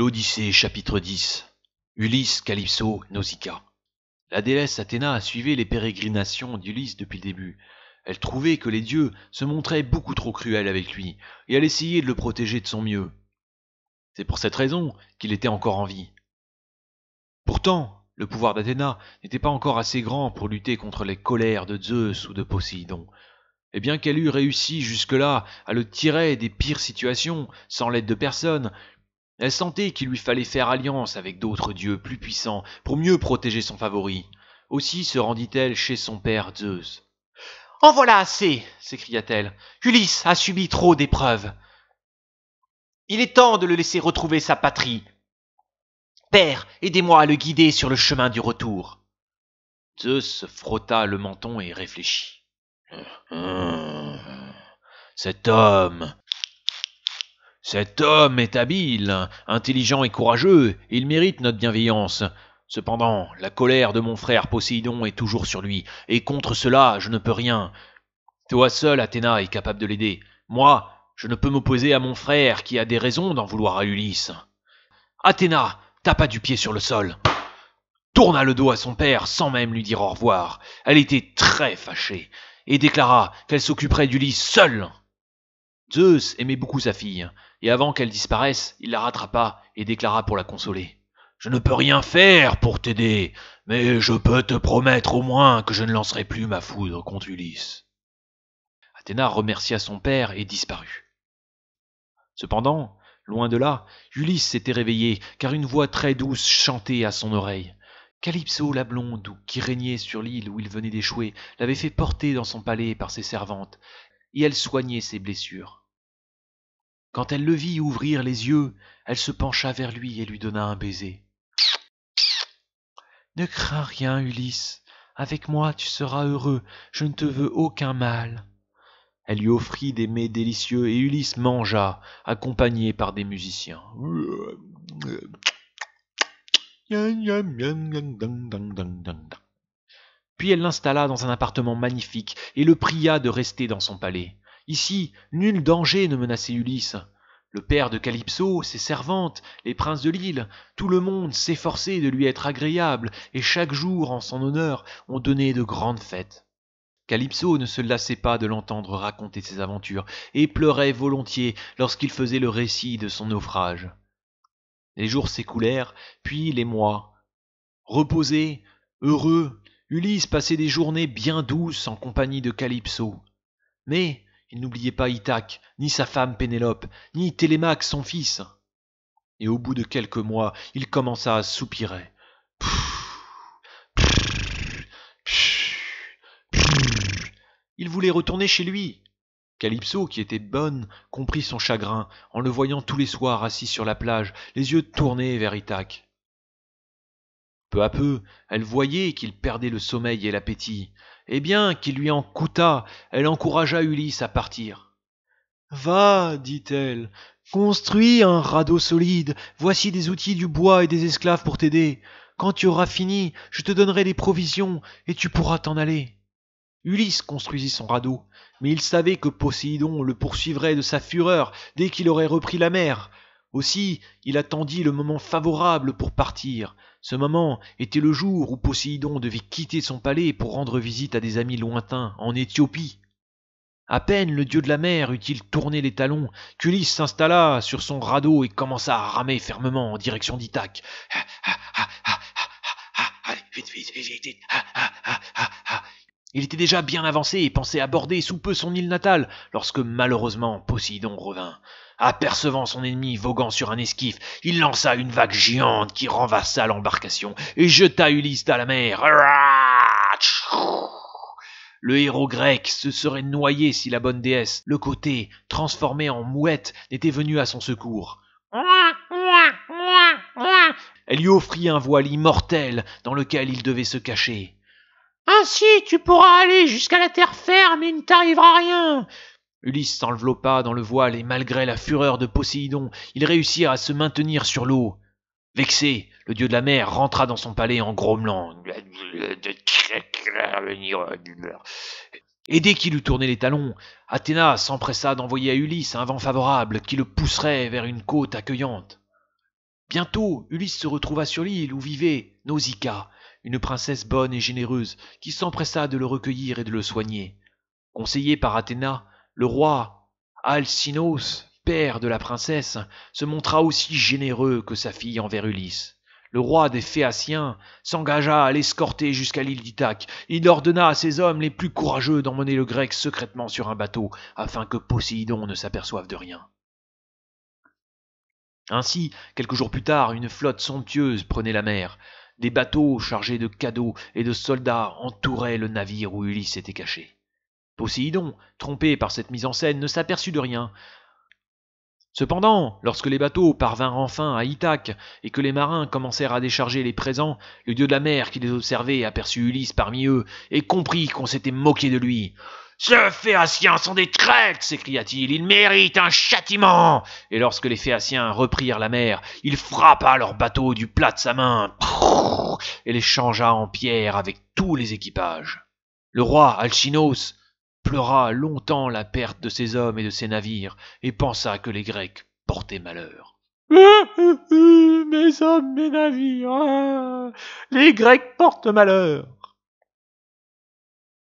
L'Odyssée, chapitre 10 Ulysse, Calypso, Nausicaa. La déesse Athéna a suivait les pérégrinations d'Ulysse depuis le début. Elle trouvait que les dieux se montraient beaucoup trop cruels avec lui, et elle essayait de le protéger de son mieux. C'est pour cette raison qu'il était encore en vie. Pourtant, le pouvoir d'Athéna n'était pas encore assez grand pour lutter contre les colères de Zeus ou de Poséidon. Et bien qu'elle eût réussi jusque-là à le tirer des pires situations, sans l'aide de personne, elle sentait qu'il lui fallait faire alliance avec d'autres dieux plus puissants pour mieux protéger son favori. Aussi se rendit-elle chez son père Zeus. En voilà assez s'écria-t-elle. Ulysse a subi trop d'épreuves. Il est temps de le laisser retrouver sa patrie. Père, aidez-moi à le guider sur le chemin du retour. Zeus frotta le menton et réfléchit. Euh, euh, cet homme, cet homme est habile, intelligent et courageux, il mérite notre bienveillance. Cependant, la colère de mon frère Poséidon est toujours sur lui, et contre cela, je ne peux rien. Toi seul, Athéna, est capable de l'aider. Moi, je ne peux m'opposer à mon frère qui a des raisons d'en vouloir à Ulysse. Athéna tapa du pied sur le sol, tourna le dos à son père sans même lui dire au revoir. Elle était très fâchée et déclara qu'elle s'occuperait d'Ulysse seule. Zeus aimait beaucoup sa fille, et avant qu'elle disparaisse, il la rattrapa et déclara pour la consoler. Je ne peux rien faire pour t'aider, mais je peux te promettre au moins que je ne lancerai plus ma foudre contre Ulysse. Athéna remercia son père et disparut. Cependant, loin de là, Ulysse s'était réveillé, car une voix très douce chantait à son oreille. Calypso la blonde, qui régnait sur l'île où il venait d'échouer, l'avait fait porter dans son palais par ses servantes, et elle soignait ses blessures. Quand elle le vit ouvrir les yeux, elle se pencha vers lui et lui donna un baiser. Ne crains rien, Ulysse. Avec moi tu seras heureux, je ne te veux aucun mal. Elle lui offrit des mets délicieux et Ulysse mangea, accompagné par des musiciens. Puis elle l'installa dans un appartement magnifique et le pria de rester dans son palais. Ici, nul danger ne menaçait Ulysse. Le père de Calypso, ses servantes, les princes de l'île, tout le monde s'efforçait de lui être agréable, et chaque jour, en son honneur, on donnait de grandes fêtes. Calypso ne se lassait pas de l'entendre raconter ses aventures, et pleurait volontiers lorsqu'il faisait le récit de son naufrage. Les jours s'écoulèrent, puis les mois. Reposé, heureux, Ulysse passait des journées bien douces en compagnie de Calypso. Mais il n'oubliait pas Ithaque, ni sa femme Pénélope, ni Télémaque son fils. Et au bout de quelques mois, il commença à soupirer. Il voulait retourner chez lui. Calypso, qui était bonne, comprit son chagrin en le voyant tous les soirs assis sur la plage, les yeux tournés vers Ithaque. Peu à peu, elle voyait qu'il perdait le sommeil et l'appétit. Eh bien, qu'il lui en coûta, elle encouragea Ulysse à partir. Va, dit-elle, construis un radeau solide, voici des outils du bois et des esclaves pour t'aider. Quand tu auras fini, je te donnerai des provisions et tu pourras t'en aller. Ulysse construisit son radeau, mais il savait que Poséidon le poursuivrait de sa fureur dès qu'il aurait repris la mer. Aussi, il attendit le moment favorable pour partir. Ce moment était le jour où Poséidon devait quitter son palais pour rendre visite à des amis lointains, en Éthiopie. À peine le dieu de la mer eut-il tourné les talons, qu'Ulysse s'installa sur son radeau et commença à ramer fermement en direction d'Ithaque. Ah, ah, ah, vite, vite, il était déjà bien avancé et pensait aborder sous peu son île natale, lorsque malheureusement Posidon revint. Apercevant son ennemi voguant sur un esquif, il lança une vague géante qui renvassa l'embarcation et jeta Ulysse à la mer. Le héros grec se serait noyé si la bonne déesse, le côté, transformé en mouette, n'était venue à son secours. Elle lui offrit un voile immortel dans lequel il devait se cacher. Ainsi, ah, tu pourras aller jusqu'à la terre ferme et il ne t'arrivera rien. Ulysse s'enveloppa dans le voile et malgré la fureur de Poséidon, il réussit à se maintenir sur l'eau. Vexé, le dieu de la mer rentra dans son palais en grommelant. Et dès qu'il eut tourné les talons, Athéna s'empressa d'envoyer à Ulysse un vent favorable qui le pousserait vers une côte accueillante. Bientôt, Ulysse se retrouva sur l'île où vivait Nausicaa, une princesse bonne et généreuse, qui s'empressa de le recueillir et de le soigner. Conseillé par Athéna, le roi Alcinos, père de la princesse, se montra aussi généreux que sa fille envers Ulysse. Le roi des Phéaciens s'engagea à l'escorter jusqu'à l'île d'Ithaque. Il ordonna à ses hommes les plus courageux d'emmener le grec secrètement sur un bateau, afin que Poséidon ne s'aperçoive de rien. Ainsi, quelques jours plus tard, une flotte somptueuse prenait la mer. Des bateaux chargés de cadeaux et de soldats entouraient le navire où Ulysse était caché. Poséidon, trompé par cette mise en scène, ne s'aperçut de rien. Cependant, lorsque les bateaux parvinrent enfin à Ithaque et que les marins commencèrent à décharger les présents, le dieu de la mer qui les observait aperçut Ulysse parmi eux et comprit qu'on s'était moqué de lui. Ce Phéaciens sont des traîtres s'écria-t-il. Ils méritent un châtiment Et lorsque les Phéaciens reprirent la mer, il frappa leur bateau du plat de sa main et les changea en pierre avec tous les équipages. Le roi Alchinos pleura longtemps la perte de ses hommes et de ses navires et pensa que les Grecs portaient malheur. mes hommes, mes navires, ah, les Grecs portent malheur.